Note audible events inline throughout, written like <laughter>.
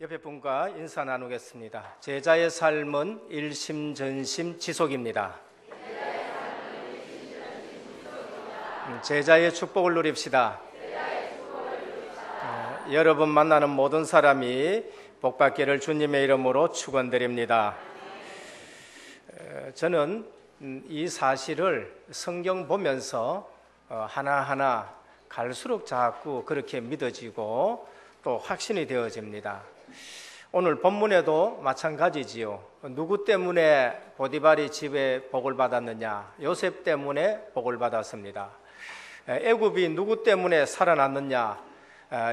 옆에 분과 인사 나누겠습니다. 제자의 삶은 일심전심 지속입니다. 음, 제자의 축복을 누립시다. 어, 여러분 만나는 모든 사람이 복받기를 주님의 이름으로 축원드립니다. 어, 저는 음, 이 사실을 성경 보면서 어, 하나하나 갈수록 자꾸 그렇게 믿어지고 또 확신이 되어집니다. 오늘 본문에도 마찬가지지요. 누구 때문에 보디발이 집에 복을 받았느냐? 요셉 때문에 복을 받았습니다. 애굽이 누구 때문에 살아났느냐?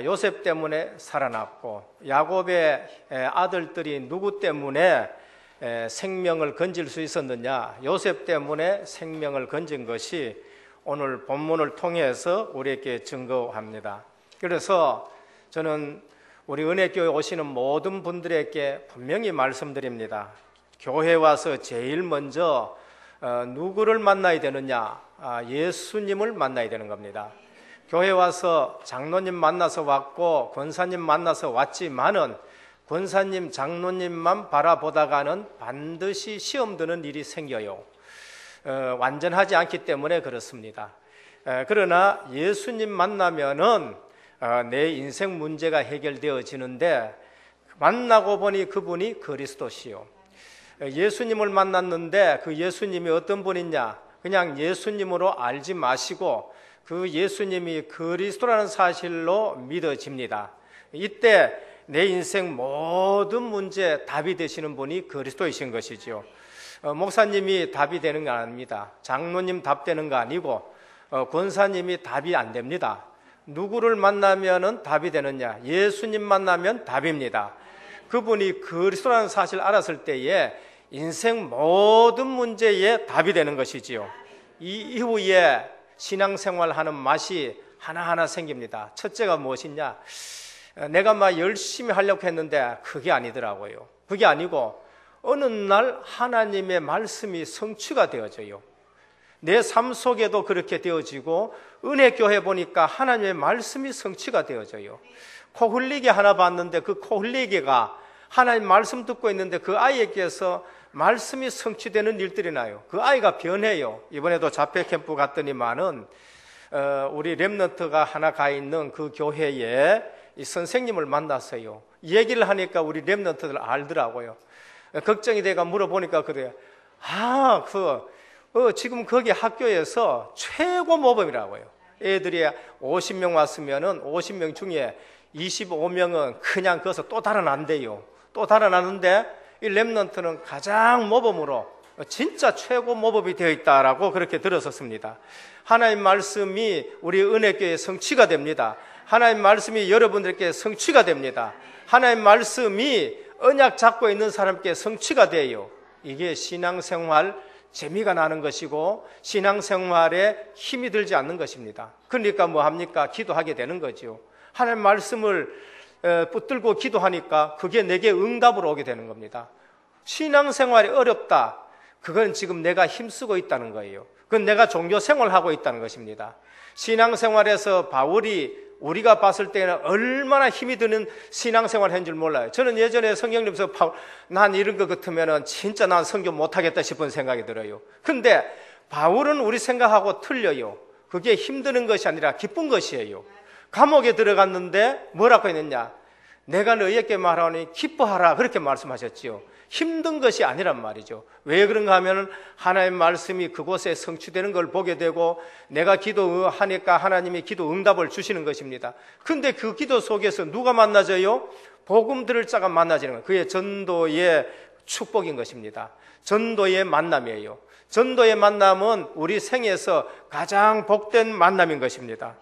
요셉 때문에 살아났고 야곱의 아들들이 누구 때문에 생명을 건질 수 있었느냐? 요셉 때문에 생명을 건진 것이 오늘 본문을 통해서 우리에게 증거합니다. 그래서 저는 우리 은혜교회 오시는 모든 분들에게 분명히 말씀드립니다. 교회 와서 제일 먼저 어, 누구를 만나야 되느냐? 아, 예수님을 만나야 되는 겁니다. 교회 와서 장로님 만나서 왔고 권사님 만나서 왔지만은 권사님, 장로님만 바라보다가는 반드시 시험 드는 일이 생겨요. 어, 완전하지 않기 때문에 그렇습니다. 에, 그러나 예수님 만나면은 아, 내 인생 문제가 해결되어지는데 만나고 보니 그분이 그리스도시요. 예수님을 만났는데 그 예수님이 어떤 분이냐? 그냥 예수님으로 알지 마시고 그 예수님이 그리스도라는 사실로 믿어집니다. 이때 내 인생 모든 문제 답이 되시는 분이 그리스도이신 것이지요. 어, 목사님이 답이 되는 거 아닙니다. 장로님 답되는 거 아니고 어, 권사님이 답이 안 됩니다. 누구를 만나면 답이 되느냐? 예수님 만나면 답입니다. 그분이 그리스도라는 사실을 알았을 때에 인생 모든 문제에 답이 되는 것이지요. 이 이후에 신앙생활하는 맛이 하나하나 생깁니다. 첫째가 무엇이냐? 내가 막 열심히 하려고 했는데 그게 아니더라고요. 그게 아니고 어느 날 하나님의 말씀이 성취가 되어져요. 내삶 속에도 그렇게 되어지고 은혜 교회 보니까 하나님의 말씀이 성취가 되어져요. 코 흘리게 하나 봤는데 그코 흘리게가 하나님 말씀 듣고 있는데 그 아이에게서 말씀이 성취되는 일들이 나요. 그 아이가 변해요. 이번에도 자폐 캠프 갔더니만은 어, 우리 랩넌트가 하나 가 있는 그 교회에 이 선생님을 만났어요. 얘기를 하니까 우리 랩넌트들 알더라고요. 어, 걱정이 돼가 물어보니까 그래요. 아, 그 어, 지금 거기 학교에서 최고 모범이라고 해요. 애들이 50명 왔으면은 50명 중에 25명은 그냥 거기서 또달아난대요또달아 안는데 이 랩런트는 가장 모범으로 진짜 최고 모범이 되어 있다라고 그렇게 들었었습니다. 하나님 말씀이 우리 은혜교의 성취가 됩니다. 하나님 말씀이 여러분들께 성취가 됩니다. 하나님 말씀이 언약 잡고 있는 사람께 성취가 돼요. 이게 신앙생활 재미가 나는 것이고 신앙생활에 힘이 들지 않는 것입니다. 그러니까 뭐 합니까? 기도하게 되는 거지요. 하나님 말씀을 어, 붙들고 기도하니까 그게 내게 응답으로 오게 되는 겁니다. 신앙생활이 어렵다. 그건 지금 내가 힘쓰고 있다는 거예요. 그건 내가 종교생활하고 을 있다는 것입니다. 신앙생활에서 바울이 우리가 봤을 때는 얼마나 힘이 드는 신앙생활 을한줄 몰라요. 저는 예전에 성경님에서 난 이런 것같으면 진짜 난 성교 못하겠다 싶은 생각이 들어요. 근데 바울은 우리 생각하고 틀려요. 그게 힘드는 것이 아니라 기쁜 것이에요. 감옥에 들어갔는데 뭐라고 했느냐? 내가 너희에게 말하니 오 기뻐하라 그렇게 말씀하셨지요. 힘든 것이 아니란 말이죠. 왜 그런가 하면 하나님의 말씀이 그곳에 성취되는 걸 보게 되고 내가 기도하니까 하나님이 기도 응답을 주시는 것입니다. 근데 그 기도 속에서 누가 만나져요? 복음 들을 자가 만나지는 거예요. 그의 전도의 축복인 것입니다. 전도의 만남이에요. 전도의 만남은 우리 생에서 가장 복된 만남인 것입니다.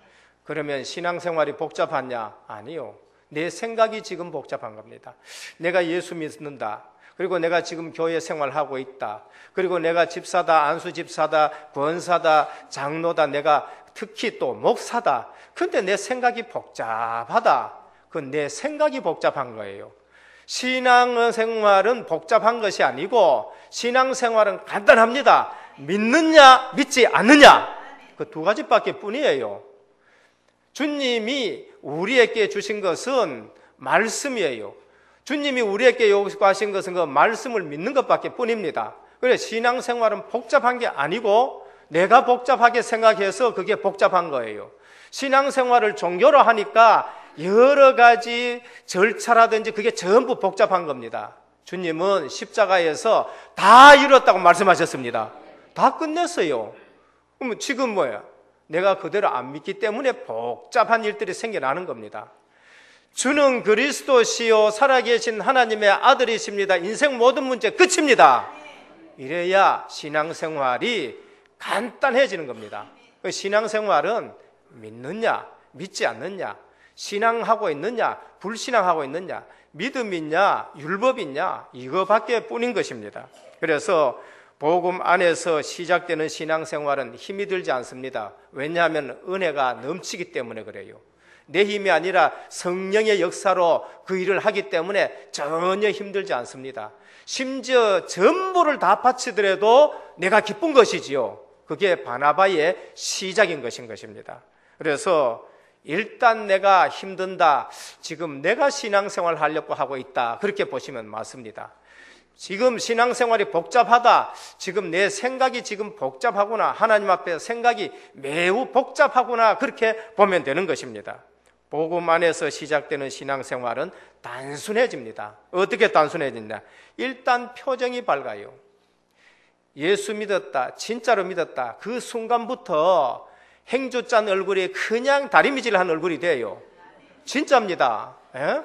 그러면 신앙생활이 복잡하냐? 아니요. 내 생각이 지금 복잡한 겁니다. 내가 예수 믿는다. 그리고 내가 지금 교회 생활하고 있다. 그리고 내가 집사다, 안수 집사다, 권사다, 장로다, 내가 특히 또 목사다. 근데 내 생각이 복잡하다. 그건 내 생각이 복잡한 거예요. 신앙 생활은 복잡한 것이 아니고 신앙 생활은 간단합니다. 믿느냐, 믿지 않느냐. 그 두 가지밖에 뿐이에요. 주님이 우리에게 주신 것은 말씀이에요. 주님이 우리에게 요구하신 것은 그 말씀을 믿는 것밖에 뿐입니다. 그래 신앙생활은 복잡한 게 아니고 내가 복잡하게 생각해서 그게 복잡한 거예요. 신앙생활을 종교로 하니까 여러 가지 절차라든지 그게 전부 복잡한 겁니다. 주님은 십자가에서 다 이뤘다고 말씀하셨습니다. 다 끝냈어요. 그럼 지금 뭐야? 내가 그대로 안 믿기 때문에 복잡한 일들이 생겨나는 겁니다. 주는 그리스도시요 살아계신 하나님의 아들이십니다. 인생 모든 문제 끝입니다. 이래야 신앙생활이 간단해지는 겁니다. 그 신앙생활은 믿느냐, 믿지 않느냐, 신앙하고 있느냐, 불신앙하고 있느냐, 믿음 있냐, 율법 있냐, 이거밖에 뿐인 것입니다. 그래서 복음 안에서 시작되는 신앙생활은 힘이 들지 않습니다. 왜냐하면 은혜가 넘치기 때문에 그래요. 내 힘이 아니라 성령의 역사로 그 일을 하기 때문에 전혀 힘들지 않습니다. 심지어 전부를 다 바치더라도 내가 기쁜 것이지요. 그게 바나바의 시작인 것인 것입니다. 그래서 일단 내가 힘든다. 지금 내가 신앙생활 하려고 하고 있다. 그렇게 보시면 맞습니다. 지금 신앙생활이 복잡하다. 지금 내 생각이 지금 복잡하구나. 하나님 앞에 생각이 매우 복잡하구나. 그렇게 보면 되는 것입니다. 복음 안에서 시작되는 신앙생활은 단순해집니다. 어떻게 단순해진다? 일단 표정이 밝아요. 예수 믿었다, 진짜로 믿었다. 그 순간부터 행주 짠 얼굴이 그냥 다리미질한 얼굴이 돼요. 진짜입니다. 에? 예?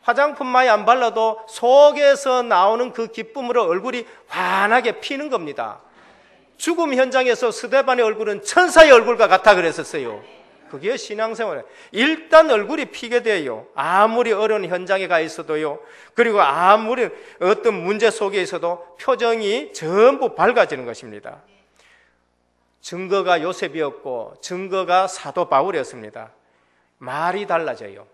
화장품 많이 안 발라도 속에서 나오는 그 기쁨으로 얼굴이 환하게 피는 겁니다. 죽음 현장에서 스데반의 얼굴은 천사의 얼굴과 같아 그랬었어요. 그게 신앙생활에 일단 얼굴이 피게 돼요. 아무리 어려운 현장에 가 있어도요. 그리고 아무리 어떤 문제 속에 있어도 표정이 전부 밝아지는 것입니다. 증거가 요셉이었고 증거가 사도 바울이었습니다. 말이 달라져요.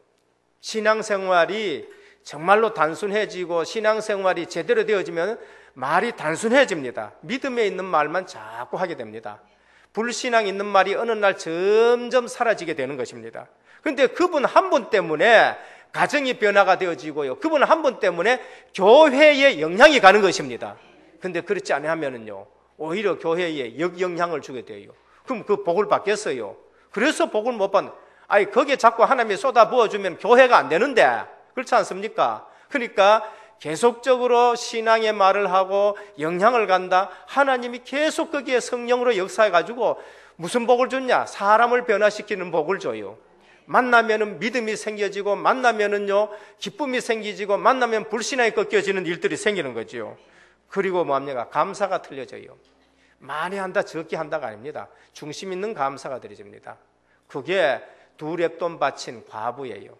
신앙생활이 정말로 단순해지고 신앙생활이 제대로 되어지면 말이 단순해집니다. 믿음에 있는 말만 자꾸 하게 됩니다. 불신앙 있는 말이 어느 날 점점 사라지게 되는 것입니다. 그런데 그분 한 분 때문에 가정이 변화가 되어지고요. 그분 한 분 때문에 교회에 영향이 가는 것입니다. 그런데 그렇지 않으면은요. 오히려 교회에 역영향을 주게 돼요. 그럼 그 복을 받겠어요. 그래서 복을 못 받는 아니 거기에 자꾸 하나님이 쏟아 부어주면 교회가 안 되는데 그렇지 않습니까? 그러니까 계속적으로 신앙의 말을 하고 영향을 간다. 하나님이 계속 거기에 성령으로 역사해가지고 무슨 복을 줬냐? 사람을 변화시키는 복을 줘요. 만나면은 믿음이 생겨지고 만나면은요 기쁨이 생기지고 만나면 불신앙이 꺾여지는 일들이 생기는 거지요. 그리고 뭐합니까? 감사가 틀려져요. 많이 한다 적게 한다가 아닙니다. 중심 있는 감사가 드려집니다. 그게 두 랩돈 바친 과부예요.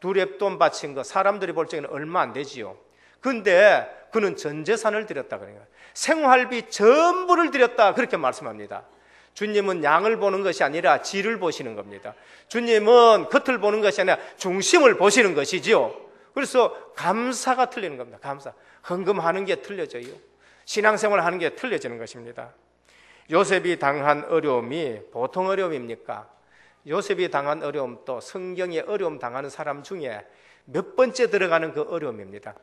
두 랩돈 바친 거 사람들이 볼 적에는 얼마 안 되지요. 근데 그는 전 재산을 드렸다 그래요. 생활비 전부를 드렸다 그렇게 말씀합니다. 주님은 양을 보는 것이 아니라 질을 보시는 겁니다. 주님은 겉을 보는 것이 아니라 중심을 보시는 것이지요. 그래서 감사가 틀리는 겁니다. 감사. 헌금하는 게 틀려져요. 신앙생활 하는 게 틀려지는 것입니다. 요셉이 당한 어려움이 보통 어려움입니까? 요셉이 당한 어려움 또 성경에 어려움 당하는 사람 중에 몇 번째 들어가는 그 어려움입니다.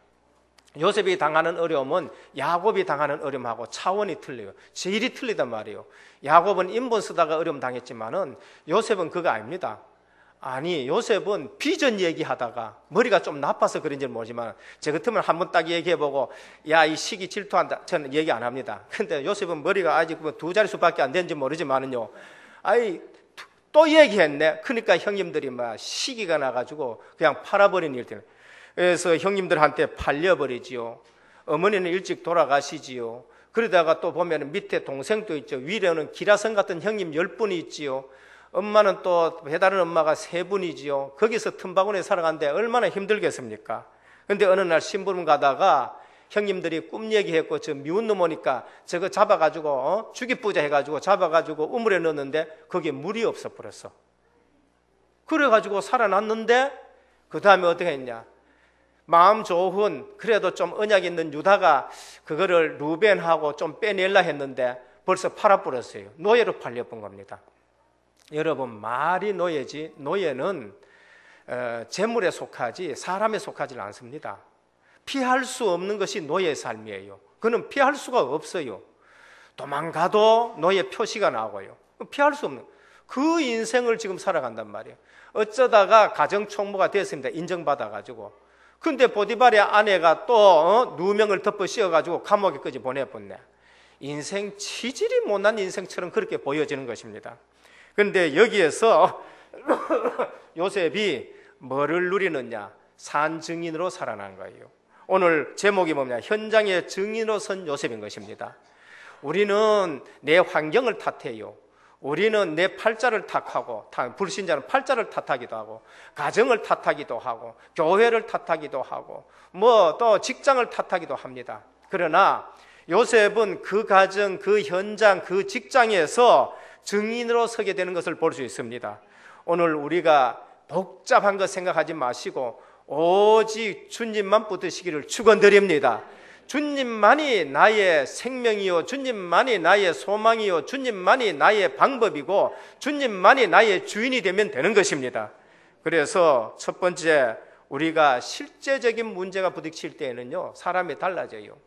요셉이 당하는 어려움은 야곱이 당하는 어려움하고 차원이 틀려요. 제일이 틀리단 말이에요. 야곱은 인본 쓰다가 어려움 당했지만은 요셉은 그거 아닙니다. 아니, 요셉은 비전 얘기하다가 머리가 좀 나빠서 그런지 모르지만 제 같으면 그 한번 딱 얘기해보고 야, 이 시기 질투한다. 저는 얘기 안 합니다. 근데 요셉은 머리가 아직 뭐 두 자릿수밖에 안 되는지 모르지만은요. 아이, 또 얘기했네. 그러니까 형님들이 막 시기가 나가지고 그냥 팔아버린 일들 그래서 형님들한테 팔려버리지요. 어머니는 일찍 돌아가시지요. 그러다가 또 보면 밑에 동생도 있죠. 위로는 기라성 같은 형님 열 분이 있지요. 엄마는 또배달은 엄마가 세 분이지요. 거기서 틈바구니에 살아간데 얼마나 힘들겠습니까? 근데 어느 날 신부름 가다가 형님들이 꿈 얘기했고 저 미운 놈 오니까 저거 잡아가지고 어? 죽이뿌자 해가지고 잡아가지고 우물에 넣었는데 거기에 물이 없어 버렸어. 그래가지고 살아났는데 그 다음에 어떻게 했냐? 마음 좋은 그래도 좀 언약 있는 유다가 그거를 루벤하고 좀 빼낼라 했는데 벌써 팔아버렸어요. 노예로 팔려본 겁니다. 여러분 말이 노예지 노예는 어, 재물에 속하지 사람에 속하지 않습니다. 피할 수 없는 것이 노예의 삶이에요. 그는 피할 수가 없어요. 도망가도 노예 표시가 나고요. 피할 수 없는 그 인생을 지금 살아간단 말이에요. 어쩌다가 가정 총무가 됐습니다. 인정받아 가지고 근데 보디발의 아내가 또 어? 누명을 덮어 씌워가지고 감옥에까지 보내버렸네. 인생 치질이 못난 인생처럼 그렇게 보여지는 것입니다. 근데 여기에서 <coughs> 요셉이 뭐를 누리느냐? 산 증인으로 살아난 거예요. 오늘 제목이 뭐냐? 현장의 증인으로 선 요셉인 것입니다. 우리는 내 환경을 탓해요. 우리는 내 팔자를 탓하고 불신자는 팔자를 탓하기도 하고 가정을 탓하기도 하고 교회를 탓하기도 하고 뭐 또 직장을 탓하기도 합니다. 그러나 요셉은 그 가정, 그 현장, 그 직장에서 증인으로 서게 되는 것을 볼 수 있습니다. 오늘 우리가 복잡한 것 생각하지 마시고 오직 주님만 붙으시기를 축원드립니다. 주님만이 나의 생명이요, 주님만이 나의 소망이요, 주님만이 나의 방법이고, 주님만이 나의 주인이 되면 되는 것입니다. 그래서 첫 번째, 우리가 실제적인 문제가 부딪칠 때에는요, 사람이 달라져요.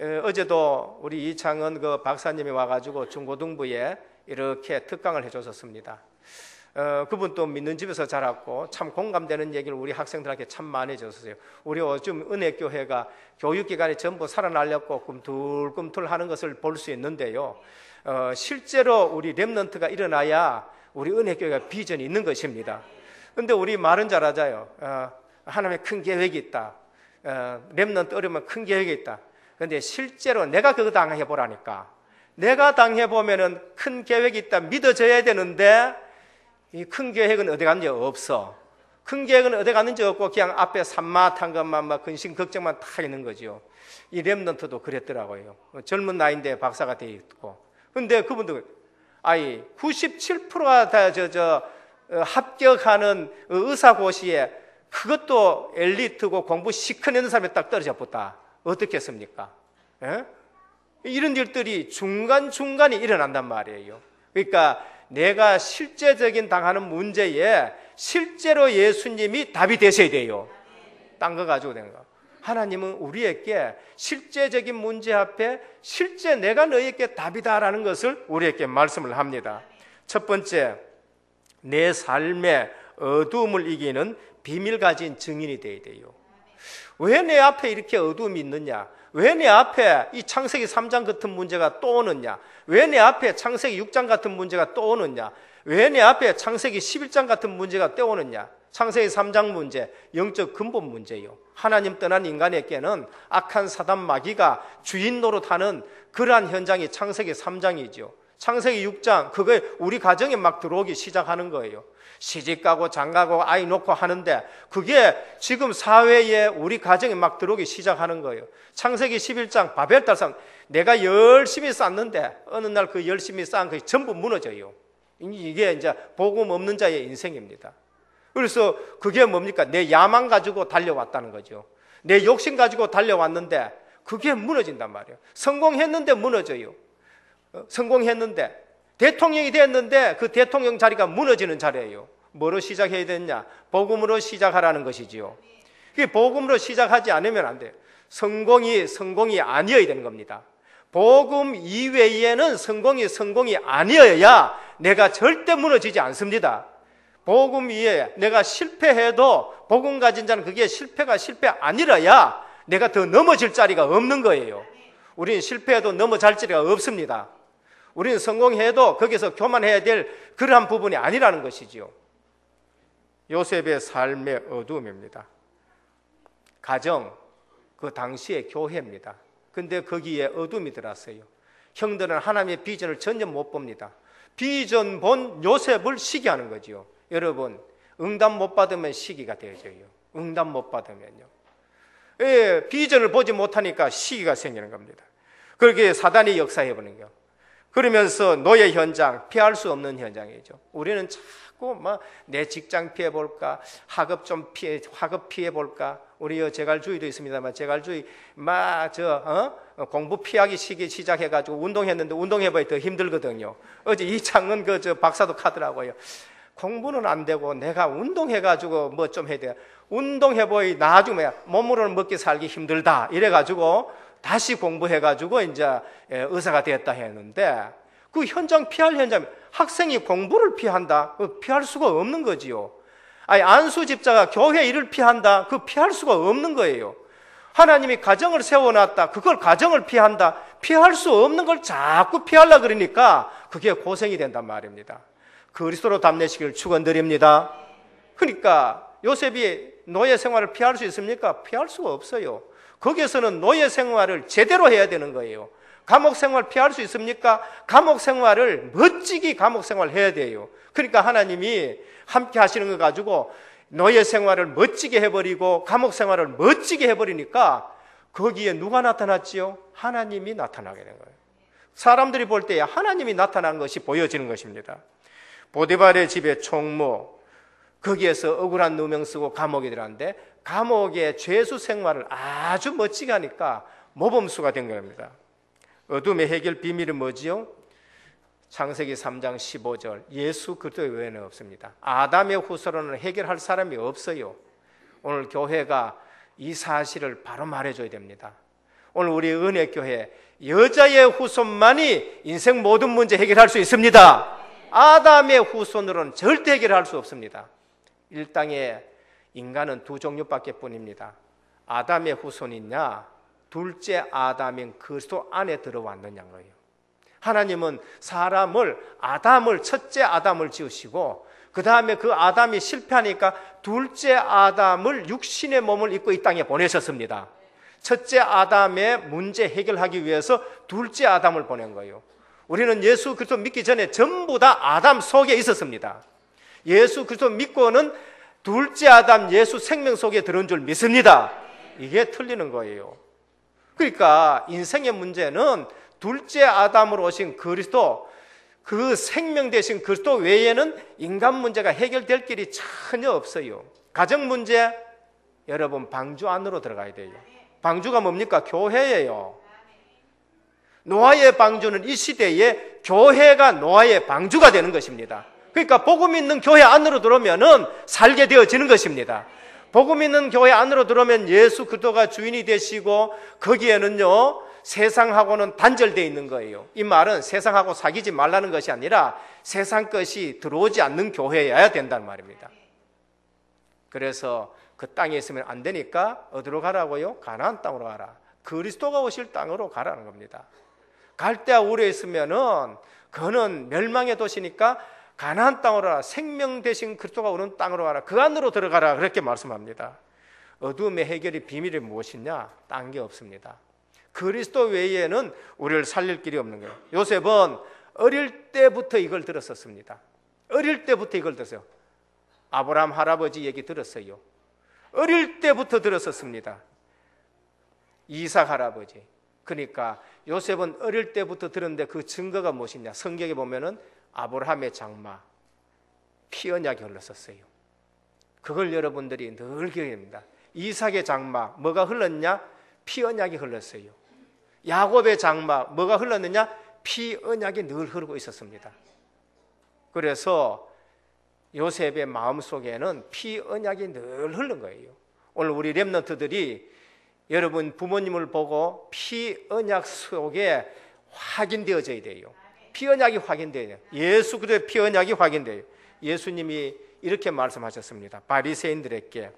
에, 어제도 우리 이창은 그 박사님이 와가지고 중고등부에 이렇게 특강을 해줬었습니다. 어, 그분 도 믿는 집에서 자랐고 참 공감되는 얘기를 우리 학생들한테 참 많이 줬어요. 우리 요즘 은혜교회가 교육기관이 전부 살아날려고 꿈틀꿈틀 하는 것을 볼 수 있는데요. 어, 실제로 우리 랩런트가 일어나야 우리 은혜교회가 비전이 있는 것입니다. 근데 우리 말은 잘하자요. 어, 하나님의 큰 계획이 있다. 어, 랩런트 어려면 큰 계획이 있다. 근데 실제로 내가 그거 당해보라니까. 내가 당해보면큰 계획이 있다 믿어져야 되는데 이큰 계획은 어디 갔는지 없어. 큰 계획은 어디 갔는지 없고 그냥 앞에 산마한 것만 막 근심 걱정만 다 있는 거죠이 렘넌트도 그랬더라고요. 젊은 나이인데 박사가 돼 있고. 근데 그분도 아이 97%가 다저저 저, 어, 합격하는 의사고시에 그것도 엘리트고 공부 시큰하는 사람이 딱 떨어져 붙다. 어떻겠습니까? 에? 예? 이런 일들이 중간중간에 일어난단 말이에요. 그러니까 내가 실제적인 당하는 문제에 실제로 예수님이 답이 되셔야 돼요. 딴 거 가지고 된 거. 하나님은 우리에게 실제적인 문제 앞에 실제 내가 너희에게 답이다라는 것을 우리에게 말씀을 합니다. 첫 번째, 내 삶의 어두을 이기는 비밀 가진 증인이 되어야 돼요. 왜내 앞에 이렇게 어둠이 있느냐? 왜 내 앞에 이 창세기 3장 같은 문제가 또 오느냐? 왜 내 앞에 창세기 6장 같은 문제가 또 오느냐? 왜 내 앞에 창세기 11장 같은 문제가 또 오느냐? 창세기 3장 문제, 영적 근본 문제요. 하나님 떠난 인간에게는 악한 사단 마귀가 주인 노릇하는 그러한 현장이 창세기 3장이죠. 창세기 6장 그게 우리 가정에 막 들어오기 시작하는 거예요. 시집 가고 장가고 아이 놓고 하는데 그게 지금 사회에 우리 가정에 막 들어오기 시작하는 거예요. 창세기 11장 바벨달산 내가 열심히 쌓는데 어느 날 그 열심히 쌓은 것이 전부 무너져요. 이게 이제 복음 없는 자의 인생입니다. 그래서 그게 뭡니까? 내 야망 가지고 달려왔다는 거죠. 내 욕심 가지고 달려왔는데 그게 무너진단 말이에요. 성공했는데 무너져요. 어, 성공했는데 대통령이 됐는데 그 대통령 자리가 무너지는 자리예요. 뭐로 시작해야 되느냐? 복음으로 시작하라는 것이지요. 그게 복음으로 시작하지 않으면 안 돼요. 성공이 성공이 아니어야 되는 겁니다. 복음 이외에는 성공이 성공이 아니어야 내가 절대 무너지지 않습니다. 복음 이외에 내가 실패해도 복음 가진 자는 그게 실패가 실패 아니라야 내가 더 넘어질 자리가 없는 거예요. 우리는 실패해도 넘어질 자리가 없습니다. 우리는 성공해도 거기서 교만해야 될 그러한 부분이 아니라는 것이지요. 요셉의 삶의 어두움입니다. 가정, 그 당시의 교회입니다. 근데 거기에 어둠이 들었어요. 형들은 하나님의 비전을 전혀 못 봅니다. 비전 본 요셉을 시기하는 거지요. 여러분, 응답 못 받으면 시기가 되어져요. 응답 못 받으면요. 예, 비전을 보지 못하니까 시기가 생기는 겁니다. 그렇게 사단이 역사해보는 거예요. 그러면서 너의 현장, 피할 수 없는 현장이죠. 우리는 자꾸 막내 뭐, 직장 피해 볼까, 학업 좀 피해, 학업 피해 볼까. 우리 여 어, 재갈주의도 있습니다만 재갈주의 막저 어? 어? 공부 피하기 시기 시작해 가지고 운동했는데 운동해 봐야 더 힘들거든요. 어제 이창은 그 저 박사도 카더라고요. 공부는 안 되고 내가 운동해 가지고 뭐 좀 해야 돼. 운동해 보이 나중에 몸으로는 먹기 살기 힘들다. 이래 가지고 다시 공부해가지고 이제 예, 의사가 되었다 했는데 그 현장 피할 현장 학생이 공부를 피한다 그 피할 수가 없는 거지요. 아니 안수 집자가 교회 일을 피한다 그 피할 수가 없는 거예요. 하나님이 가정을 세워놨다 그걸 가정을 피한다 피할 수 없는 걸 자꾸 피하려 그러니까 그게 고생이 된단 말입니다. 그리스도로 담내시길 축원드립니다. 그러니까 요셉이 노예 생활을 피할 수 있습니까? 피할 수가 없어요. 거기에서는 노예 생활을 제대로 해야 되는 거예요. 감옥 생활 피할 수 있습니까? 감옥 생활을 멋지게 감옥 생활 해야 돼요. 그러니까 하나님이 함께 하시는 거 가지고 노예 생활을 멋지게 해버리고 감옥 생활을 멋지게 해버리니까 거기에 누가 나타났지요? 하나님이 나타나게 된 거예요. 사람들이 볼 때에 하나님이 나타난 것이 보여지는 것입니다. 보디발의 집에 총무, 거기에서 억울한 누명 쓰고 감옥이들어는데 감옥의 죄수 생활을 아주 멋지게 하니까 모범수가 된 겁니다. 어둠의 해결 비밀은 뭐지요? 창세기 3장 15절 예수 그리스도 외에는 없습니다. 아담의 후손으로는 해결할 사람이 없어요. 오늘 교회가 이 사실을 바로 말해줘야 됩니다. 오늘 우리 은혜 교회 여자의 후손만이 인생 모든 문제 해결할 수 있습니다. 아담의 후손으로는 절대 해결할 수 없습니다. 일당의 인간은 두 종류밖에 뿐입니다. 아담의 후손이냐, 둘째 아담인 그리스도 안에 들어왔느냐인 거예요. 하나님은 사람을 아담을 첫째 아담을 지으시고 그 다음에 그 아담이 실패하니까 둘째 아담을 육신의 몸을 입고 이 땅에 보내셨습니다. 첫째 아담의 문제 해결하기 위해서 둘째 아담을 보낸 거예요. 우리는 예수 그리스도 믿기 전에 전부 다 아담 속에 있었습니다. 예수 그리스도 믿고는 둘째 아담 예수 생명 속에 들은 줄 믿습니다. 이게 틀리는 거예요. 그러니까 인생의 문제는 둘째 아담으로 오신 그리스도, 그 생명 대신 그리스도 외에는 인간 문제가 해결될 길이 전혀 없어요. 가정 문제, 여러분 방주 안으로 들어가야 돼요. 방주가 뭡니까? 교회예요. 노아의 방주는 이 시대에 교회가 노아의 방주가 되는 것입니다. 그러니까 복음 있는 교회 안으로 들어오면은 살게 되어지는 것입니다. 복음 있는 교회 안으로 들어오면 예수 그리스도가 주인이 되시고 거기에는요 세상하고는 단절되어 있는 거예요. 이 말은 세상하고 사귀지 말라는 것이 아니라 세상 것이 들어오지 않는 교회여야 된다는 말입니다. 그래서 그 땅에 있으면 안 되니까 어디로 가라고요? 가나안 땅으로 가라. 그리스도가 오실 땅으로 가라는 겁니다. 갈대아 우에 있으면은 그는 멸망의 도시니까 가나안 땅으로 와라. 생명 대신 그리스도가 오는 땅으로 와라. 그 안으로 들어가라. 그렇게 말씀합니다. 어둠의 해결이 비밀이 무엇이냐? 딴 게 없습니다. 그리스도 외에는 우리를 살릴 길이 없는 거예요. 요셉은 어릴 때부터 이걸 들었었습니다. 어릴 때부터 이걸 들었어요. 아브라함 할아버지 얘기 들었어요. 어릴 때부터 들었었습니다. 이삭 할아버지. 그러니까 요셉은 어릴 때부터 들었는데 그 증거가 무엇이냐? 성경에 보면은 아브라함의 장마 피언약이 흘렀었어요. 그걸 여러분들이 늘 기억합니다. 이삭의 장마 뭐가 흘렀냐? 피언약이 흘렀어요. 야곱의 장마 뭐가 흘렀느냐? 피언약이 늘 흐르고 있었습니다. 그래서 요셉의 마음 속에는 피언약이 늘 흐른 거예요. 오늘 우리 렘넌트들이 여러분 부모님을 보고 피언약 속에 확인되어져야 돼요. 피 언약이 확인돼요. 예수 그리스도의 피 언약이 확인돼요. 예수님이 이렇게 말씀하셨습니다. 바리새인들에게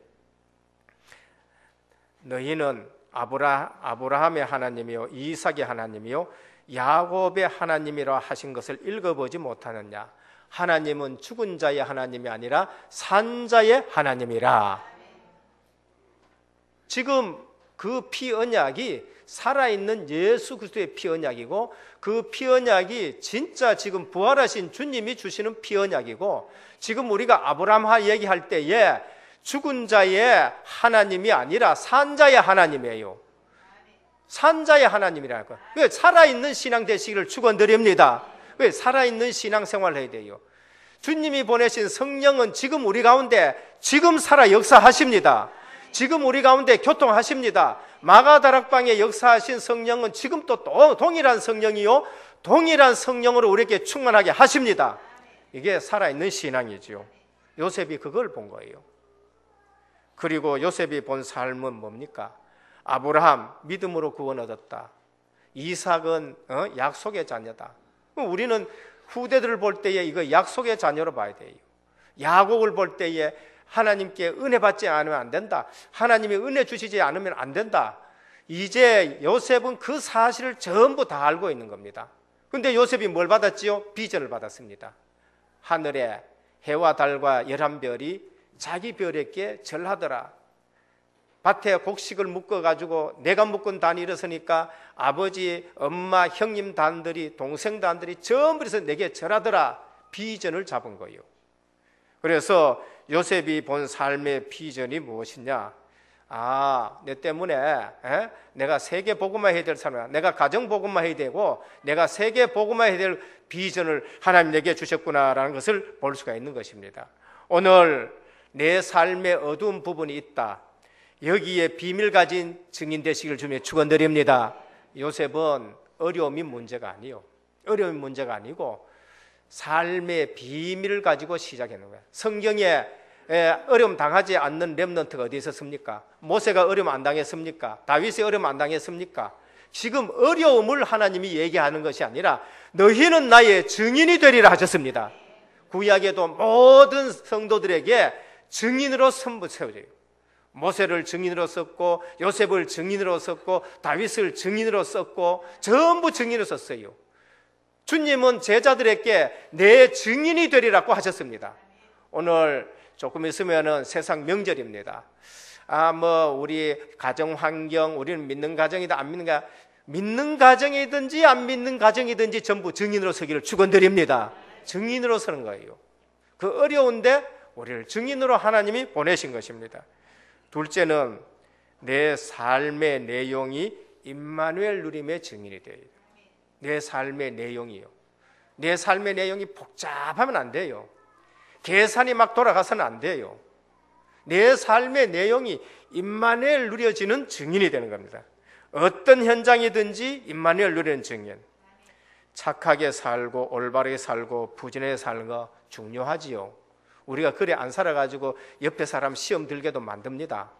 너희는 아브라 아브라함의 하나님이요 이삭의 하나님이요 야곱의 하나님이라 하신 것을 읽어보지 못하느냐? 하나님은 죽은 자의 하나님이 아니라 산 자의 하나님이라. 지금 그피 언약이 살아있는 예수 그리스도의 피 언약이고 그 피 언약이 진짜 지금 부활하신 주님이 주시는 피 언약이고 지금 우리가 아브라함 하 얘기할 때에 죽은 자의 하나님이 아니라 산 자의 하나님이에요. 산 자의 하나님이라고요왜 살아있는 신앙 되시기를 축원드립니다. 왜 살아있는 신앙 생활을 해야 돼요. 주님이 보내신 성령은 지금 우리 가운데 지금 살아 역사하십니다. 지금 우리 가운데 교통하십니다. 마가다락방에 역사하신 성령은 지금도 또 동일한 성령이요. 동일한 성령으로 우리에게 충만하게 하십니다. 이게 살아있는 신앙이지요. 요셉이 그걸 본 거예요. 그리고 요셉이 본 삶은 뭡니까? 아브라함 믿음으로 구원 얻었다. 이삭은 어? 약속의 자녀다. 우리는 후대들을 볼 때에 이거 약속의 자녀로 봐야 돼요. 야곱을 볼 때에 하나님께 은혜 받지 않으면 안 된다. 하나님이 은혜 주시지 않으면 안 된다. 이제 요셉은 그 사실을 전부 다 알고 있는 겁니다. 근데 요셉이 뭘 받았지요? 비전을 받았습니다. 하늘에 해와 달과 열한 별이 자기 별에게 절하더라. 밭에 곡식을 묶어가지고 내가 묶은 단이 일어서니까 아버지, 엄마, 형님 단들이, 동생 단들이 전부 이래서 내게 절하더라. 비전을 잡은 거예요. 그래서 요셉이 본 삶의 비전이 무엇이냐? 아, 내 때문에 에? 내가 세계 복음화 해야 될 사람이야. 내가 가정 복음화 해야 되고 내가 세계 복음화 해야 될 비전을 하나님 에게 주셨구나라는 것을 볼 수가 있는 것입니다. 오늘 내 삶의 어두운 부분이 있다. 여기에 비밀 가진 증인 되시기 주며 축원드립니다. 요셉은 어려움이 문제가 아니요. 어려움이 문제가 아니고 삶의 비밀을 가지고 시작하는 거야. 성경에 어려움 당하지 않는 렘넌트가 어디 있었습니까? 모세가 어려움 안 당했습니까? 다윗이 어려움 안 당했습니까? 지금 어려움을 하나님이 얘기하는 것이 아니라 너희는 나의 증인이 되리라 하셨습니다. 구약에도 모든 성도들에게 증인으로 선부 세워져요. 모세를 증인으로 썼고 요셉을 증인으로 썼고 다윗을 증인으로 썼고 전부 증인으로 썼어요. 주님은 제자들에게 내 증인이 되리라고 하셨습니다. 오늘 조금 있으면 세상 명절입니다. 아, 뭐, 우리 가정 환경, 우리는 믿는 가정이다, 안 믿는가. 믿는 가정이든지 안 믿는 가정이든지 전부 증인으로 서기를 축원드립니다. 증인으로 서는 거예요. 그 어려운데 우리를 증인으로 하나님이 보내신 것입니다. 둘째는 내 삶의 내용이 임마누엘 누림의 증인이 되요. 내 삶의 내용이요. 내 삶의 내용이 복잡하면 안 돼요. 계산이 막 돌아가서는 안 돼요. 내 삶의 내용이 임만을 누려지는 증인이 되는 겁니다. 어떤 현장이든지 임만을 누리는 증인. 착하게 살고 올바르게 살고 부진해게 사는 거 중요하지요. 우리가 그래 안 살아가지고 옆에 사람 시험 들게도 만듭니다.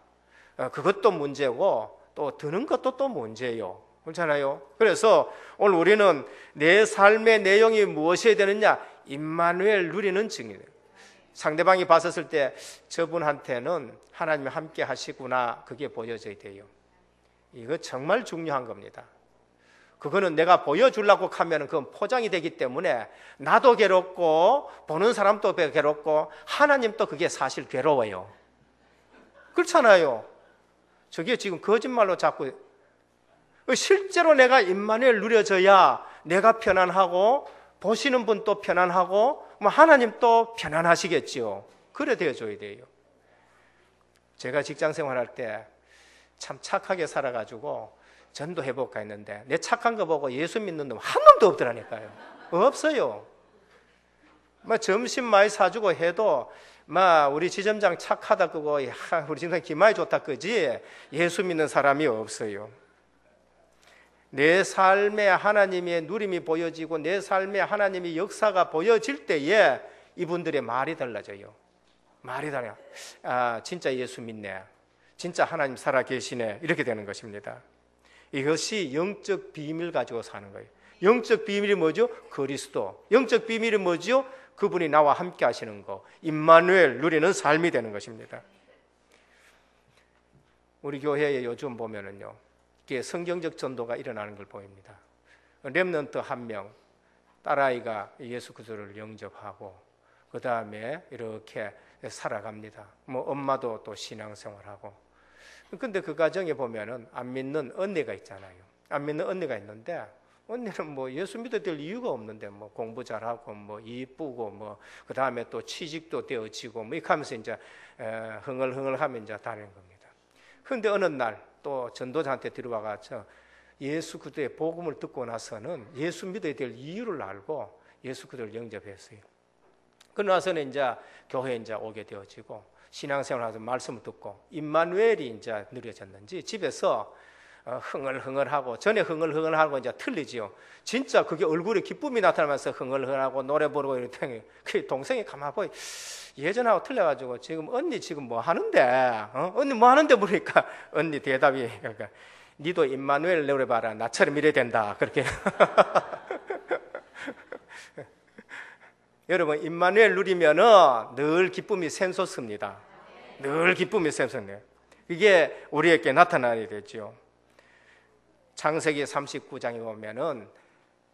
어, 그것도 문제고 또 드는 것도 또 문제예요. 그렇잖아요. 그래서 오늘 우리는 내 삶의 내용이 무엇이어야 되느냐? 임마누엘 누리는 증인. 상대방이 봤었을 때 저분한테는 하나님이 함께 하시구나. 그게 보여져야 돼요. 이거 정말 중요한 겁니다. 그거는 내가 보여주려고 하면 그건 포장이 되기 때문에 나도 괴롭고 보는 사람도 괴롭고 하나님도 그게 사실 괴로워요. 그렇잖아요. 저게 지금 거짓말로 자꾸 실제로 내가 임마누엘 누려져야 내가 편안하고 보시는 분도 편안하고 뭐 하나님 도 편안하시겠지요. 그래 되어줘야 돼요. 제가 직장 생활할 때 참 착하게 살아가지고 전도 해볼까 했는데 내 착한 거 보고 예수 믿는 놈 한 놈도 없더라니까요. 없어요. 막 뭐 점심 많이 사주고 해도 막 우리 지점장 착하다 그거 야, 우리 지점장 기마이 좋다 그지 예수 믿는 사람이 없어요. 내 삶에 하나님의 누림이 보여지고 내 삶에 하나님의 역사가 보여질 때에 이분들의 말이 달라져요. 말이 달라. 아, 진짜 예수 믿네. 진짜 하나님 살아 계시네. 이렇게 되는 것입니다. 이것이 영적 비밀 가지고 사는 거예요. 영적 비밀이 뭐죠? 그리스도. 영적 비밀이 뭐죠? 그분이 나와 함께 하시는 거. 임마누엘 누리는 삶이 되는 것입니다. 우리 교회에 요즘 보면은요. 이게 성경적 전도가 일어나는 걸 보입니다. 렘넌트 한 명, 딸아이가 예수 그리스도를 영접하고 그 다음에 이렇게 살아갑니다. 뭐 엄마도 또 신앙생활하고. 근데 그 가정에 보면은 안 믿는 언니가 있잖아요. 안 믿는 언니가 있는데 언니는 뭐 예수 믿어될 이유가 없는데 뭐 공부 잘하고 뭐 이쁘고 뭐그 다음에 또 취직도 되어지고 뭐 이렇게 하면서 이제 흥얼흥얼하면 이제 다니 겁니다. 그런데 어느 날또 전도자한테 들어와가지고 예수 그대의 복음을 듣고 나서는 예수 믿어야 될 이유를 알고 예수 그대를 영접했어요. 그나서는 이제 교회 이제 오게 되어지고 신앙생활하면서 말씀을 듣고 임마누엘이 이제 느려졌는지 집에서 어, 흥얼흥얼하고 전에 흥얼흥얼하고 이제 틀리지요. 진짜 그게 얼굴에 기쁨이 나타나면서 흥얼흥얼하고 노래 부르고 이랬더니 그 동생이 가만 보이 예전하고 틀려가지고 지금 언니 지금 뭐 하는데 어? 언니 뭐 하는데 물으니까 <laughs> 언니 대답이 그러니까 니도 임마누엘 노래봐라 나처럼 이래 된다 그렇게 <laughs> 여러분 임마누엘 누리면은 늘 기쁨이 샘솟습니다. 늘 기쁨이 샘솟네요. 이게 우리에게 나타나야 되죠. 창세기 39장에 보면은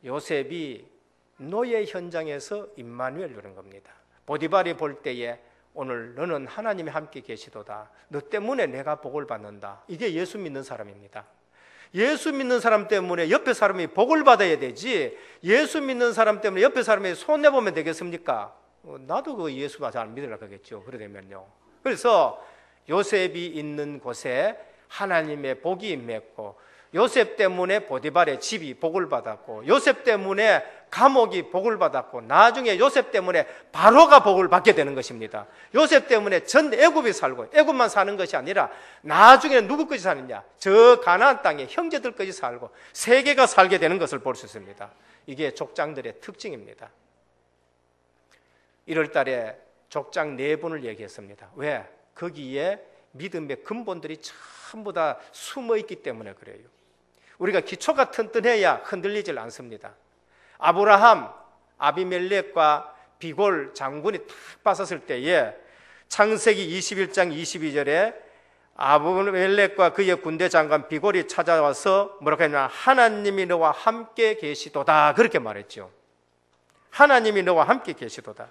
요셉이 노예 현장에서 임마누엘 누른 겁니다. 보디발이 볼 때에 오늘 너는 하나님이 함께 계시도다. 너 때문에 내가 복을 받는다. 이게 예수 믿는 사람입니다. 예수 믿는 사람 때문에 옆에 사람이 복을 받아야 되지. 예수 믿는 사람 때문에 옆에 사람이 손해 보면 되겠습니까? 어, 나도 그 예수가 잘 믿으라 그러겠죠. 그러려면요. 그래서 요셉이 있는 곳에 하나님의 복이 임했고 요셉 때문에 보디발의 집이 복을 받았고 요셉 때문에 감옥이 복을 받았고 나중에 요셉 때문에 바로가 복을 받게 되는 것입니다. 요셉 때문에 전 애굽이 살고 애굽만 사는 것이 아니라 나중에 누구까지 사느냐? 저 가나안 땅에 형제들까지 살고 세계가 살게 되는 것을 볼 수 있습니다. 이게 족장들의 특징입니다. 1월 달에 족장 네 분을 얘기했습니다. 왜? 거기에 믿음의 근본들이 전부 다 숨어 있기 때문에 그래요. 우리가 기초가 튼튼해야 흔들리질 않습니다. 아브라함, 아비멜렉과 비골 장군이 탁 빠졌을 때에 창세기 21장 22절에 아브멜렉과 그의 군대 장관 비골이 찾아와서 뭐라고 했냐 하나님이 너와 함께 계시도다 그렇게 말했죠. 하나님이 너와 함께 계시도다.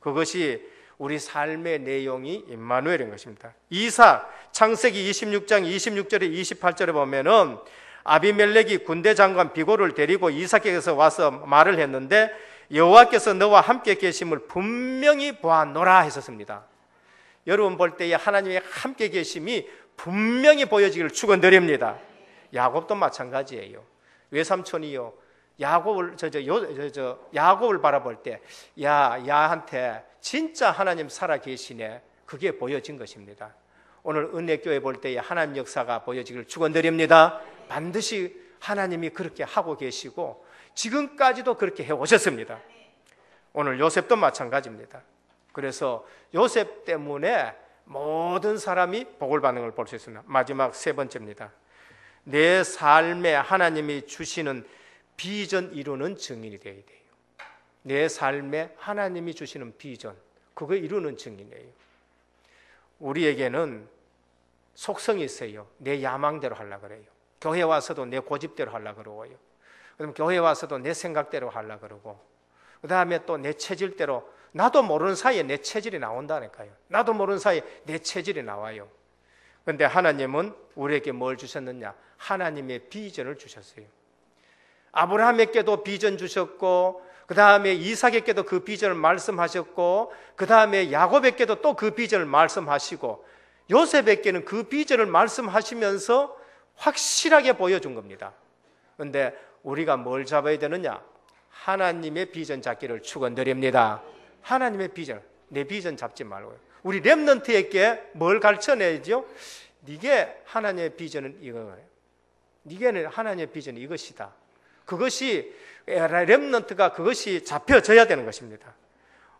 그것이 우리 삶의 내용이 임마누엘인 것입니다. 이사 창세기 26장 26절에 28절에 보면은 아비멜렉이 군대 장관 비고를 데리고 이삭에게서 와서 말을 했는데 여호와께서 너와 함께 계심을 분명히 보았노라 했었습니다. 여러분 볼 때에 하나님의 함께 계심이 분명히 보여지기를 축원드립니다. 야곱도 마찬가지예요. 외삼촌이요. 야곱을 저저저저 야곱을 바라볼 때 야, 야한테 진짜 하나님 살아 계시네. 그게 보여진 것입니다. 오늘 은혜 교회 볼 때에 하나님 역사가 보여지기를 축원드립니다. 반드시 하나님이 그렇게 하고 계시고 지금까지도 그렇게 해 오셨습니다. 오늘 요셉도 마찬가지입니다. 그래서 요셉 때문에 모든 사람이 복을 받는 걸 볼 수 있습니다. 마지막 세 번째입니다. 내 삶에 하나님이 주시는 비전 이루는 증인이 되어야 돼요. 내 삶에 하나님이 주시는 비전, 그거 이루는 증인이에요. 우리에게는 속성이 있어요. 내 야망대로 하려 그래요. 교회 와서도 내 고집대로 하려 고 그러고요. 그럼 교회 와서도 내 생각대로 하려 고 그러고. 그다음에 또 내 체질대로 나도 모르는 사이에 내 체질이 나온다니까요. 나도 모르는 사이에 내 체질이 나와요. 근데 하나님은 우리에게 뭘 주셨느냐? 하나님의 비전을 주셨어요. 아브라함에게도 비전 주셨고 그 다음에 이삭에게도 그 비전을 말씀하셨고, 그 다음에 야곱에게도 또 그 비전을 말씀하시고, 요셉에게는 그 비전을 말씀하시면서 확실하게 보여준 겁니다. 그런데 우리가 뭘 잡아야 되느냐? 하나님의 비전 잡기를 축원드립니다. 하나님의 비전, 내 비전 잡지 말고요. 우리 렘넌트에게 뭘가르쳐내죠 네게 하나님의 비전은 이거예요. 네게는 하나님의 비전이 이것이다. 그것이 렘넌트가 그것이 잡혀져야 되는 것입니다.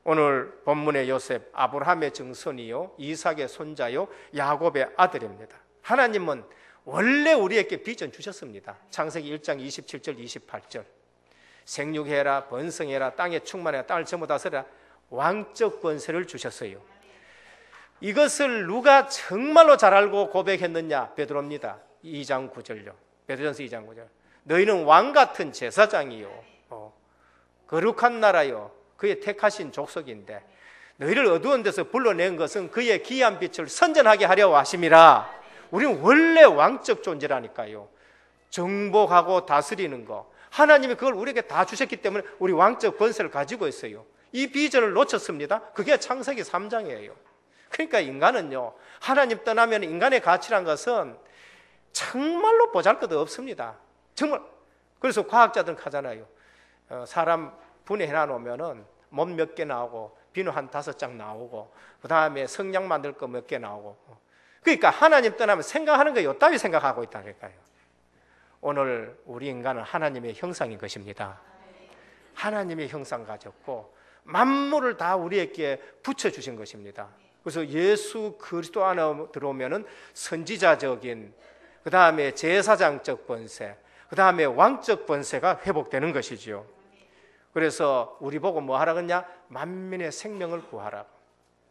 오늘 본문의 요셉 아브라함의 증손이요 이삭의 손자요 야곱의 아들입니다. 하나님은 원래 우리에게 비전 주셨습니다. 창세기 1장 27절 28절. 생육해라 번성해라 땅에 충만해라 땅을 전부 다스려라 왕적 권세를 주셨어요. 이것을 누가 정말로 잘 알고 고백했느냐? 베드로입니다. 2장 9절요. 베드로전서 2장 9절. 너희는 왕 같은 제사장이요. 어. 거룩한 나라요. 그의 택하신 족속인데 너희를 어두운 데서 불러낸 것은 그의 기이한 빛을 선전하게 하려 하심이라. 우리는 원래 왕적 존재라니까요. 정복하고 다스리는 거. 하나님이 그걸 우리에게 다 주셨기 때문에 우리 왕적 권세를 가지고 있어요. 이 비전을 놓쳤습니다. 그게 창세기 3장이에요. 그러니까 인간은요. 하나님 떠나면 인간의 가치란 것은 정말로 보잘것 없습니다. 정말. 그래서 과학자들은 하잖아요. 어, 사람 분해해 놓으면은 몸 몇 개 나오고 비누 한 다섯 장 나오고 그 다음에 성냥 만들 거 몇 개 나오고 그러니까 하나님 떠나면 생각하는 거 요따위 생각하고 있다니까요. 오늘 우리 인간은 하나님의 형상인 것입니다. 하나님의 형상 가졌고 만물을 다 우리에게 붙여 주신 것입니다. 그래서 예수 그리스도 안에 들어오면은 선지자적인 그 다음에 제사장적 번세, 그 다음에 왕적 번세가 회복되는 것이지요. 그래서 우리 보고 뭐 하라 그냐 만민의 생명을 구하라.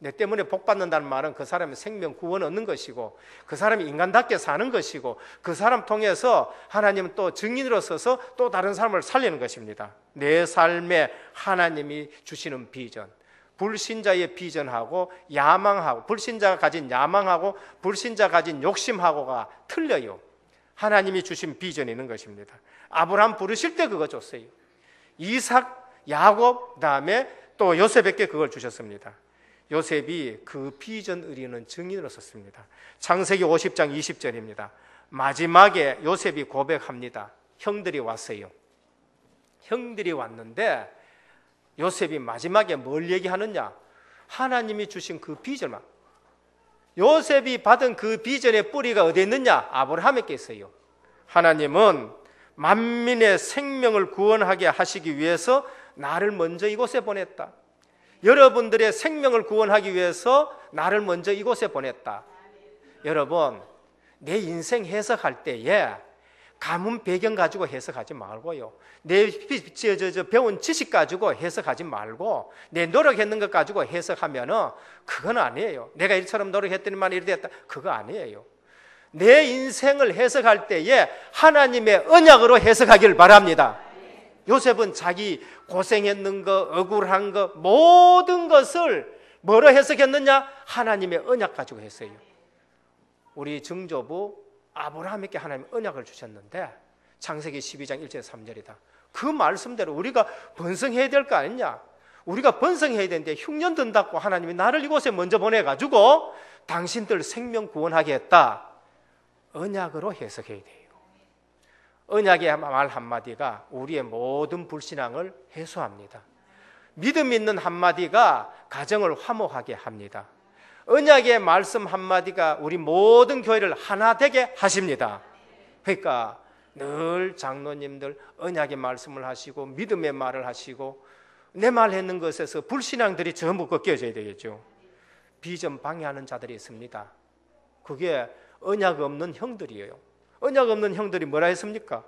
내 때문에 복 받는다는 말은 그 사람의 생명 구원 얻는 것이고 그 사람이 인간답게 사는 것이고 그 사람 통해서 하나님은 또 증인으로 서서 또 다른 사람을 살리는 것입니다. 내 삶에 하나님이 주시는 비전. 불신자의 비전하고 야망하고 불신자가 가진 야망하고 불신자가 가진 욕심하고가 틀려요. 하나님이 주신 비전이 있는 것입니다. 아브라함 부르실 때 그거 줬어요. 이삭, 야곱, 다음에 또 요셉에게 그걸 주셨습니다. 요셉이 그 비전 의리는 증인으로 섰습니다. 창세기 50장 20절입니다. 마지막에 요셉이 고백합니다. 형들이 왔어요. 형들이 왔는데 요셉이 마지막에 뭘 얘기하느냐? 하나님이 주신 그 비전만. 요셉이 받은 그 비전의 뿌리가 어디 있느냐? 아브라함에게 있어요. 하나님은 만민의 생명을 구원하게 하시기 위해서 나를 먼저 이곳에 보냈다. 여러분들의 생명을 구원하기 위해서 나를 먼저 이곳에 보냈다. 여러분, 내 인생 해석할 때에 가문 배경 가지고 해석하지 말고요. 내 저, 저, 저, 배운 지식 가지고 해석하지 말고 내 노력했는 것 가지고 해석하면 그건 아니에요. 내가 일처럼 노력했더니만 이래 됐다. 그거 아니에요. 내 인생을 해석할 때에 하나님의 언약으로 해석하기를 바랍니다. 요셉은 자기 고생했는 거, 억울한 거, 모든 것을 뭐로 해석했느냐? 하나님의 언약 가지고 했어요. 우리 증조부 아브라함에게 하나님 언약을 주셨는데 창세기 12장 1절 3절이다. 그 말씀대로 우리가 번성해야 될 거 아니냐? 우리가 번성해야 되는데 흉년 든다고 하나님이 나를 이곳에 먼저 보내가지고 당신들 생명 구원하겠다. 언약으로 해석해야 돼요. 언약의 말 한마디가 우리의 모든 불신앙을 해소합니다. 믿음 있는 한마디가 가정을 화목하게 합니다. 언약의 말씀 한마디가 우리 모든 교회를 하나 되게 하십니다. 그러니까 늘 장로님들 언약의 말씀을 하시고 믿음의 말을 하시고 내 말했는 것에서 불신앙들이 전부 꺾여져야 되겠죠. 비전 방해하는 자들이 있습니다. 그게 언약 없는 형들이에요. 언약 없는 형들이 뭐라 했습니까?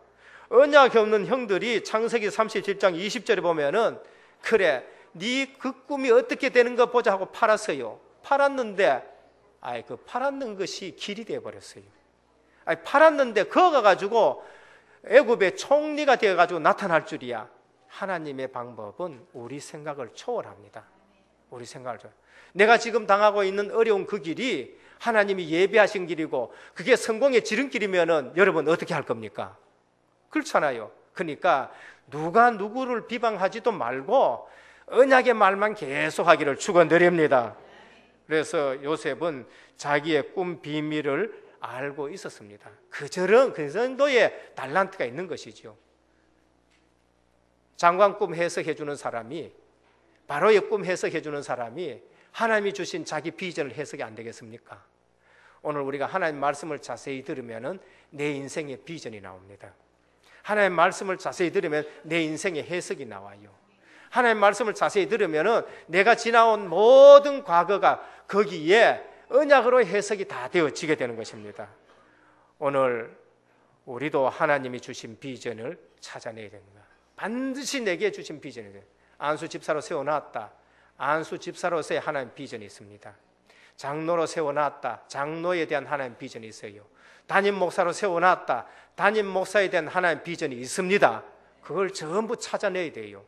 언약 없는 형들이 창세기 37장 20절에 보면은 그래 네 그 꿈이 어떻게 되는가 보자 하고 팔았어요. 팔았는데 아이 그 팔았는 것이 길이 돼 버렸어요. 아이 팔았는데 그거가 지고 애굽의 총리가 되어 가지고 나타날 줄이야. 하나님의 방법은 우리 생각을 초월합니다. 우리 생각을 초 내가 지금 당하고 있는 어려운 그 길이 하나님이 예배하신 길이고 그게 성공의 지름길이면은 여러분 어떻게 할 겁니까? 그렇잖아요. 그러니까 누가 누구를 비방하지도 말고 언약의 말만 계속하기를 축원드립니다. 그래서 요셉은 자기의 꿈 비밀을 알고 있었습니다. 그 저런 그 정도의 달란트가 있는 것이죠. 장관 꿈 해석해 주는 사람이 바로 이꿈 해석해 주는 사람이 하나님이 주신 자기 비전을 해석이 안 되겠습니까? 오늘 우리가 하나님 말씀을 자세히 들으면은 내 인생의 비전이 나옵니다. 하나님 말씀을 자세히 들으면 내 인생의 해석이 나와요. 하나님 말씀을 자세히 들으면은 내가 지나온 모든 과거가 거기에 언약으로 해석이 다 되어지게 되는 것입니다. 오늘 우리도 하나님이 주신 비전을 찾아내야 됩니다. 반드시 내게 주신 비전이 안수 집사로 세워놨다. 안수 집사로서의 하나님 비전이 있습니다. 장로로 세워놨다. 장로에 대한 하나님 비전이 있어요. 담임 목사로 세워놨다. 담임 목사에 대한 하나님 비전이 있습니다. 그걸 전부 찾아내야 돼요.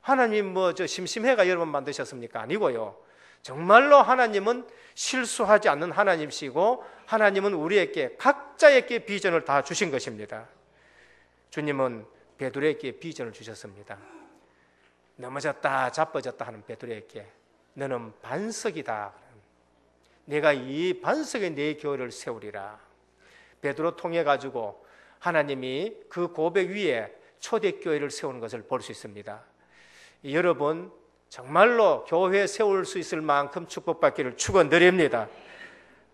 하나님 뭐 저 심심해가 여러분 만드셨습니까? 아니고요. 정말로 하나님은 실수하지 않는 하나님시고 하나님은 우리에게 각자에게 비전을 다 주신 것입니다. 주님은 베드로에게 비전을 주셨습니다. 넘어졌다 자빠졌다 하는 베드로에게 너는 반석이다. 내가 이 반석에 내 교회를 세우리라. 베드로 통해 가지고 하나님이 그 고백 위에 초대 교회를 세우는 것을 볼 수 있습니다. 여러분 정말로 교회 세울 수 있을 만큼 축복받기를 축원드립니다.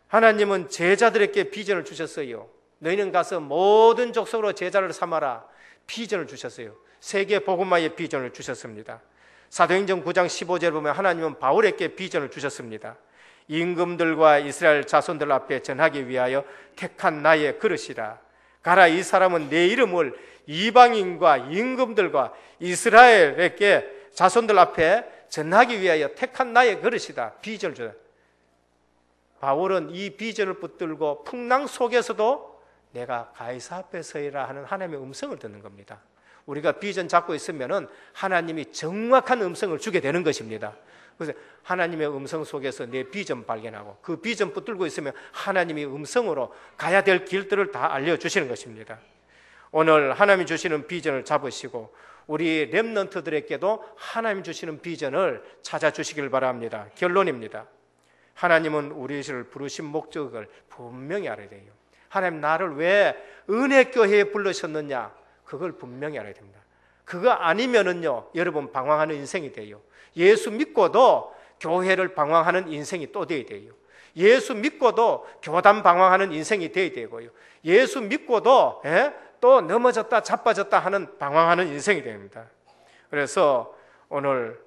하나님은 제자들에게 비전을 주셨어요. 너희는 가서 모든 족속으로 제자를 삼아라. 비전을 주셨어요. 세계 복음화의 비전을 주셨습니다. 사도행전 9장 1 5절 보면 하나님은 바울에게 비전을 주셨습니다. 임금들과 이스라엘 자손들 앞에 전하기 위하여 택한 나의 그릇이라. 가라 이 사람은 내 이름을 이방인과 임금들과 이스라엘에게 자손들 앞에 전하기 위하여 택한 나의 그릇이다. 비전을 주다. 바울은 이 비전을 붙들고 풍랑 속에서도 내가 가이사 앞에 서이라 하는 하나님의 음성을 듣는 겁니다. 우리가 비전 잡고 있으면은 하나님이 정확한 음성을 주게 되는 것입니다. 그래서 하나님의 음성 속에서 내 비전 발견하고 그 비전 붙들고 있으면 하나님이 음성으로 가야 될 길들을 다 알려주시는 것입니다. 오늘 하나님 주시는 비전을 잡으시고 우리 랩런트들에게도 하나님 주시는 비전을 찾아주시길 바랍니다. 결론입니다. 하나님은 우리를 부르신 목적을 분명히 알아야 돼요. 하나님 나를 왜 은혜교회에 불러셨느냐? 그걸 분명히 알아야 됩니다. 그거 아니면은요, 여러분 방황하는 인생이 돼요. 예수 믿고도 교회를 방황하는 인생이 또 돼야 돼요. 예수 믿고도 교단 방황하는 인생이 돼야 되고요. 예수 믿고도 예? 또 넘어졌다 자빠졌다 하는 방황하는 인생이 됩니다. 그래서 오늘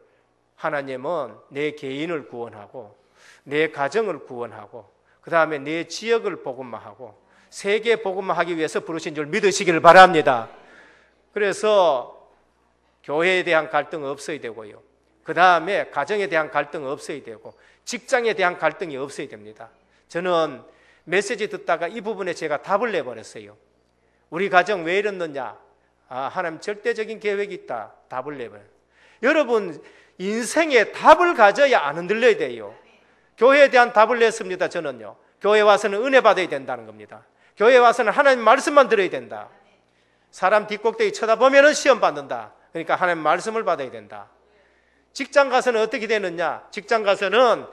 하나님은 내 개인을 구원하고 내 가정을 구원하고 그 다음에 내 지역을 복음화하고 세계 복음화하기 위해서 부르신 줄 믿으시기를 바랍니다. 그래서 교회에 대한 갈등 없어야 되고요. 그 다음에 가정에 대한 갈등 없어야 되고 직장에 대한 갈등이 없어야 됩니다. 저는 메시지 듣다가 이 부분에 제가 답을 내버렸어요. 우리 가정 왜 이랬느냐? 아, 하나님 절대적인 계획이 있다. 답을 내버려. 여러분, 인생에 답을 가져야 안 흔들려야 돼요. 교회에 대한 답을 냈습니다. 저는요. 교회 와서는 은혜 받아야 된다는 겁니다. 교회 와서는 하나님 말씀만 들어야 된다. 사람 뒷꼭대기 쳐다보면 시험 받는다. 그러니까 하나님 말씀을 받아야 된다. 직장 가서는 어떻게 되느냐? 직장 가서는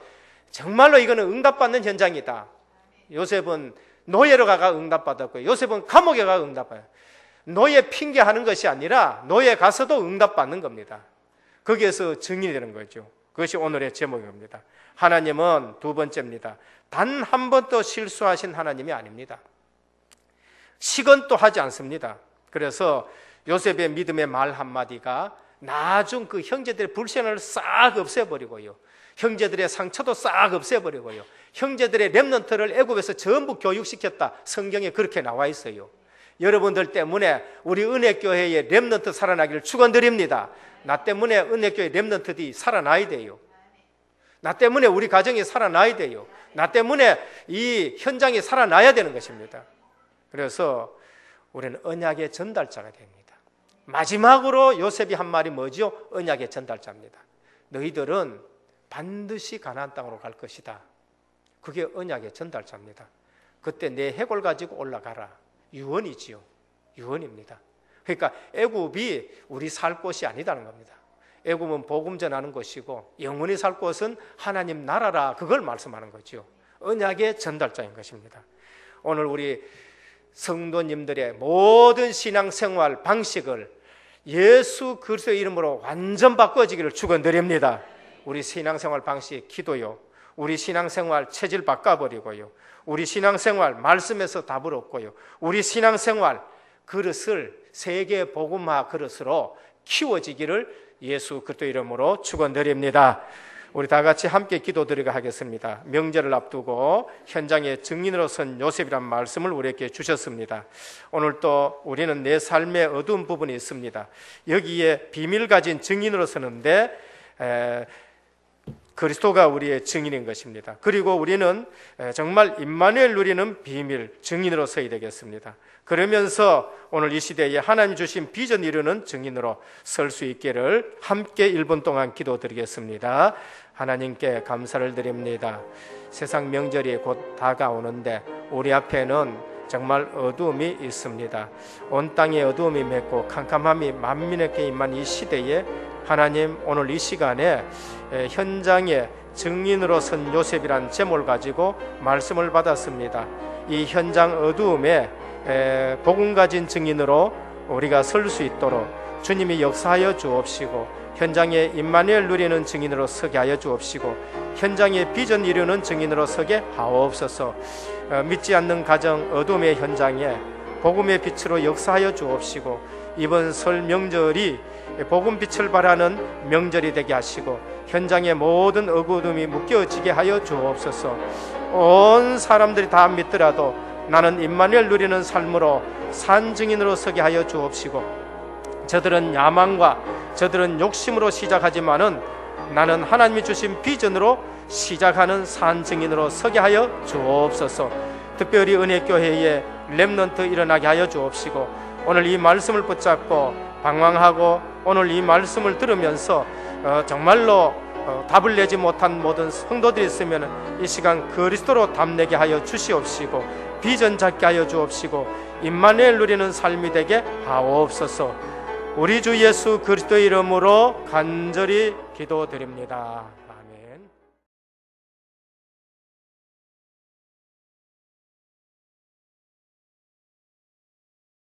정말로 이거는 응답받는 현장이다. 요셉은 노예로 가가 응답받았고요. 요셉은 감옥에 가가 응답받아요. 노예 핑계하는 것이 아니라 노예 가서도 응답받는 겁니다. 거기에서 증인이 되는 거죠. 그것이 오늘의 제목입니다. 하나님은 두 번째입니다. 단 한 번도 실수하신 하나님이 아닙니다. 시건도 하지 않습니다. 그래서 요셉의 믿음의 말 한마디가 나중 그 형제들의 불신을 싹 없애버리고요. 형제들의 상처도 싹 없애버리고요. 형제들의 랩런트를 애굽에서 전부 교육시켰다. 성경에 그렇게 나와 있어요. 여러분들 때문에 우리 은혜교회의 랩런트 살아나기를 축원드립니다. 나 때문에 은혜교회 랩런트들이 살아나야 돼요. 나 때문에 우리 가정이 살아나야 돼요. 나 때문에 이 현장이 살아나야 되는 것입니다. 그래서 우리는 언약의 전달자가 됩니다. 마지막으로 요셉이 한 말이 뭐지 언약의 전달자입니다. 너희들은 반드시 가나안 땅으로 갈 것이다. 그게 언약의 전달자입니다. 그때 내 해골 가지고 올라가라. 유언이지요. 유언입니다. 그러니까 애굽이 우리 살 곳이 아니다는 겁니다. 애굽은 복음 전하는 곳이고 영원히 살 곳은 하나님 나라라 그걸 말씀하는 거지 언약의 전달자인 것입니다. 오늘 우리 성도님들의 모든 신앙생활 방식을 예수 그리스도의 이름으로 완전 바꿔지기를 축원드립니다. 우리 신앙생활 방식 기도요. 우리 신앙생활 체질 바꿔버리고요. 우리 신앙생활 말씀에서 답을 얻고요. 우리 신앙생활 그릇을 세계 복음화 그릇으로 키워지기를 예수 그리스도 이름으로 축원드립니다. 우리 다 같이 함께 기도드리고 하겠습니다. 명절을 앞두고 현장의 증인으로 선 요셉이란 말씀을 우리에게 주셨습니다. 오늘 또 우리는 내 삶의 어두운 부분이 있습니다. 여기에 비밀 가진 증인으로 서는데 에, 그리스도가 우리의 증인인 것입니다. 그리고 우리는 정말 임마누엘 누리는 비밀 증인으로 서야 되겠습니다. 그러면서 오늘 이 시대에 하나님 주신 비전 이루는 증인으로 설 수 있기를 함께 1분 동안 기도드리겠습니다. 하나님께 감사를 드립니다. 세상 명절이 곧 다가오는데 우리 앞에는 정말 어두움이 있습니다. 온 땅에 어두움이 맺고 캄캄함이 만민에게 임한 이 시대에 하나님 오늘 이 시간에 현장에 증인으로 선 요셉이란 제목을 가지고 말씀을 받았습니다. 이 현장 어두움에 복음 가진 증인으로 우리가 설 수 있도록 주님이 역사하여 주옵시고 현장에 임마누엘 누리는 증인으로 서게 하여 주옵시고 현장에 비전 이루는 증인으로 서게 하옵소서 어, 믿지 않는 가정 어둠의 현장에 복음의 빛으로 역사하여 주옵시고 이번 설 명절이 복음 빛을 바라는 명절이 되게 하시고 현장의 모든 어둠이 구 묶여지게 하여 주옵소서 온 사람들이 다 믿더라도 나는 임마누엘 누리는 삶으로 산 증인으로 서게 하여 주옵시고 저들은 야망과 저들은 욕심으로 시작하지만은 나는 하나님이 주신 비전으로 시작하는 산 증인으로 서게 하여 주옵소서. 특별히 은혜 교회에 렘넌트 일어나게 하여 주옵시고 오늘 이 말씀을 붙잡고 방황하고 오늘 이 말씀을 들으면서 어, 정말로 어, 답을 내지 못한 모든 성도들이 있으면 이 시간 그리스도로 답내게 하여 주시옵시고 비전 잡게 하여 주옵시고 임마누 누리는 삶이 되게 하옵소서. 우리 주 예수 그리스도 이름으로 간절히 기도드립니다.